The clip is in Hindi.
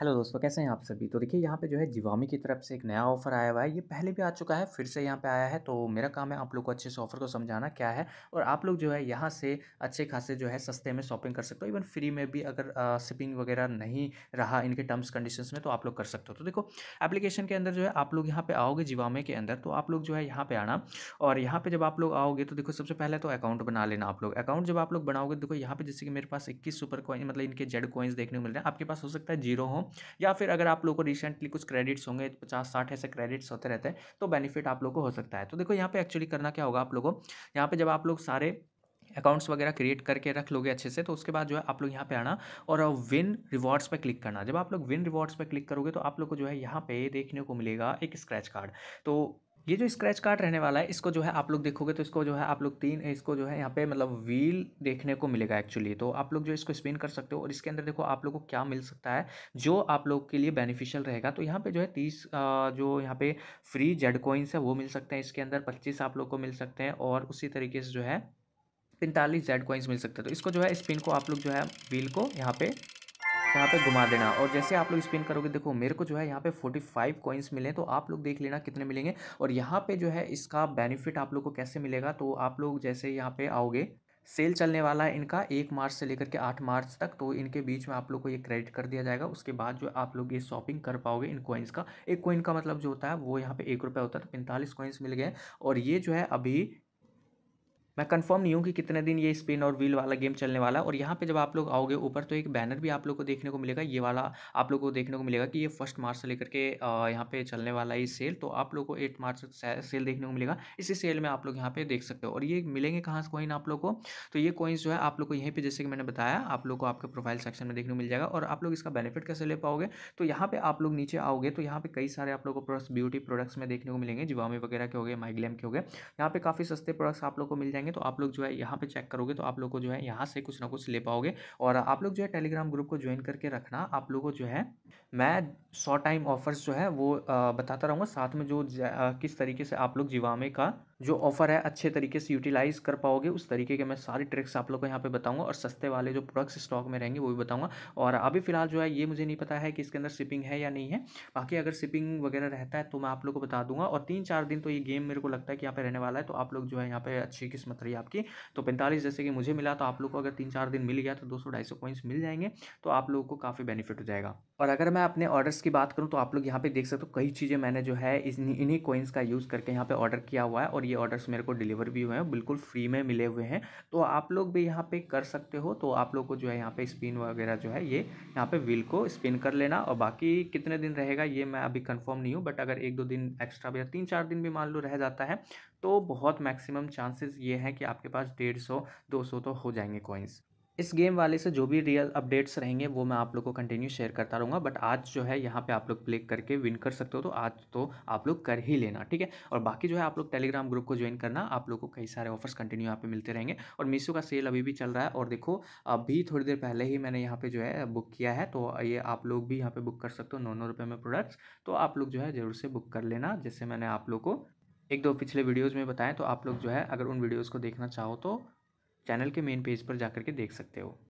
हेलो दोस्तों कैसे हैं आप सभी तो देखिए यहाँ पे जो है जिवामी की तरफ से एक नया ऑफर आया हुआ है ये पहले भी आ चुका है फिर से यहाँ पे आया है तो मेरा काम है आप लोग को अच्छे से ऑफर को समझाना क्या है और आप लोग जो है यहाँ से अच्छे खासे जो है सस्ते में शॉपिंग कर सकते हो इवन फ्री में भी अगर शिपिंग वगैरह नहीं रहा इनके टर्म्स कंडीशन में तो आप लोग कर सकते हो तो देखो एप्लीकेशन के अंदर जो है आप लोग यहाँ पर आओगे जिवामे के अंदर तो आप लोग जो है यहाँ पर आना और यहाँ पर जब आप लोग आओगे तो देखो सबसे पहले तो अकाउंट बना लेना आप लोग अकाउंट जब आप लोग बनाओगे तो देखो यहाँ पर जैसे कि मेरे पास इक्कीस सुपर कॉइन मतलब इनके जेड कॉइन्स देखने को मिल रहे हैं आपके पास हो सकता है जीरो हो या फिर अगर आप लोग को रिसेंटली कुछ क्रेडिट्स होंगे पचास साठ ऐसे क्रेडिट्स होते रहते हैं तो बेनिफिट आप लोग को हो सकता है तो देखो यहाँ पे एक्चुअली करना क्या होगा आप लोगों को यहाँ पे जब आप लोग सारे अकाउंट्स वगैरह क्रिएट करके रख लोगे अच्छे से तो उसके बाद जो है आप लोग यहाँ पे आना और विन रिवॉर्ड्स पे क्लिक करना जब आप लोग विन रिवॉर्ड्स पे क्लिक करोगे तो आप लोग को जो है यहाँ पे देखने को मिलेगा एक स्क्रैच कार्ड तो ये जो स्क्रैच कार्ड रहने वाला है इसको जो है आप लोग देखोगे तो इसको जो है आप लोग तीन इसको जो है यहाँ पे मतलब व्हील देखने को मिलेगा एक्चुअली तो आप लोग जो इसको स्पिन कर सकते हो और इसके अंदर देखो आप लोग को क्या मिल सकता है जो आप लोग के लिए बेनिफिशियल रहेगा तो यहाँ पे जो है तीस जो यहाँ पे फ्री जेड कोइंस है वो मिल सकते हैं इसके अंदर पच्चीस आप लोग को मिल सकते हैं और उसी तरीके से जो है पैंतालीस जेड कोइंस मिल सकते हैं तो इसको जो है स्पिन को आप लोग जो है व्हील को यहाँ पे यहाँ पे घुमा देना और जैसे आप लोग स्पिन करोगे देखो मेरे को जो है यहाँ पे 45 कॉइन्स मिले तो आप लोग देख लेना कितने मिलेंगे और यहाँ पे जो है इसका बेनिफिट आप लोग को कैसे मिलेगा तो आप लोग जैसे यहाँ पे आओगे सेल चलने वाला है इनका एक मार्च से लेकर के आठ मार्च तक तो इनके बीच में आप लोग को ये क्रेडिट कर दिया जाएगा उसके बाद जो आप लोग ये शॉपिंग कर पाओगे इन कॉइन्स का एक कोइन का मतलब जो होता है वो यहाँ पे एक रुपये होता है तो पैंतालीस कॉइन्स मिल गए और ये जो है अभी मैं कंफर्म नहीं हूँ कि कितने दिन ये स्पिन और व्हील वाला गेम चलने वाला और यहाँ पे जब आप लोग आओगे ऊपर तो एक बैनर भी आप लोग को देखने को मिलेगा ये वाला आप लोग को देखने को मिलेगा कि ये फर्स्ट मार्च से लेकर के यहाँ पे चलने वाला ये सेल तो आप लोग को एट मार्च सेल देखने को मिलेगा इसी सेल में आप लोग यहाँ पे देख सकते हो और ये मिलेंगे कहाँ से कोइन आप लोग को तो ये कोइन्स जो है आप लोग को यहीं पर जैसे कि मैंने बताया आप लोग को आपके प्रोफाइल सेक्शन में देखने को मिल जाएगा और आप लोग इसका बेनिफिट कैसे ले पाओगे तो यहाँ पर आप लोग नीचे आओगे तो यहाँ पर कई सारे आप लोग को प्रोडक्ट्स ब्यूटी प्रोडक्ट्स में देखने को मिलेंगे जिवामी वगैरह के हो गए माइग्लैम के हो गए यहाँ पे काफ़ी सस्ते प्रोडक्ट्स आप लोग को मिल जाएंगे करेंगे तो आप लोग जो है यहाँ पे चेक करोगे तो आप लोग को जो है यहाँ से कुछ ना कुछ ले पाओगे और आप लोग जो है टेलीग्राम ग्रुप को ज्वाइन करके रखना आप लोगों जो है मैं शॉर्ट टाइम ऑफर्स जो है वो बताता रहूँगा साथ में जो किस तरीके से आप लोग जीवामे का जो ऑफ़र है अच्छे तरीके से यूटिलाइज़ कर पाओगे उस तरीके के मैं सारी ट्रिक्स आप लोग को यहाँ पे बताऊंगा और सस्ते वाले जो प्रोडक्ट्स स्टॉक में रहेंगे वो भी बताऊंगा और अभी फिलहाल जो है ये मुझे नहीं पता है कि इसके अंदर शिपिंग है या नहीं है बाकी अगर शिपिंग वगैरह रहता है तो मैं आप लोग को बता दूंगा और तीन चार दिन तो ये गेम मेरे को लगता है कि यहाँ पर रहने वाला है तो आप लोग जो है यहाँ पर अच्छी किस्मत रही आपकी तो पैंतालीस जैसे कि मुझे मिला तो आप लोग को अगर तीन चार दिन मिल गया तो दो सौ पॉइंट्स मिल जाएंगे तो आप लोगों को काफ़ी बेनिफिट हो जाएगा और अगर मैं अपने ऑर्डर्स की बात करूँ तो आप लोग यहाँ पर देख सकते हो कई चीज़ें मैंने जो है इन्हीं कोइंस का यूज़ करके यहाँ पर ऑर्डर किया हुआ है और ये ऑर्डर्स मेरे को डिलीवर भी हुए हैं बिल्कुल फ्री में मिले हुए हैं तो आप लोग भी यहाँ पे कर सकते हो तो आप लोग को जो है यहाँ पे स्पिन वगैरह जो है ये यहाँ पे व्हील को स्पिन कर लेना और बाकी कितने दिन रहेगा ये मैं अभी कन्फर्म नहीं हूँ बट अगर एक दो दिन एक्स्ट्रा या तीन चार दिन भी मान लो रह जाता है तो बहुत मैक्सिमम चांसेस ये हैं कि आपके पास डेढ़ सौ तो हो जाएंगे कॉइन्स इस गेम वाले से जो भी रियल अपडेट्स रहेंगे वो मैं आप लोग को कंटिन्यू शेयर करता रहूँगा बट आज जो है यहाँ पे आप लोग प्ले करके विन कर सकते हो तो आज तो आप लोग कर ही लेना ठीक है और बाकी जो है आप लोग टेलीग्राम ग्रुप को ज्वाइन करना आप लोग को कई सारे ऑफर्स कंटिन्यू यहाँ पे मिलते रहेंगे और मीशो का सेल अभी भी चल रहा है और देखो अभी थोड़ी देर पहले ही मैंने यहाँ पर जो है बुक किया है तो ये आप लोग भी यहाँ पर बुक कर सकते हो नौ नौ रुपये में प्रोडक्ट्स तो आप लोग जो है ज़रूर से बुक कर लेना जैसे मैंने आप लोग को एक दो पिछले वीडियोज़ में बताएं तो आप लोग जो है अगर उन वीडियोज़ को देखना चाहो तो चैनल के मेन पेज पर जाकर के देख सकते हो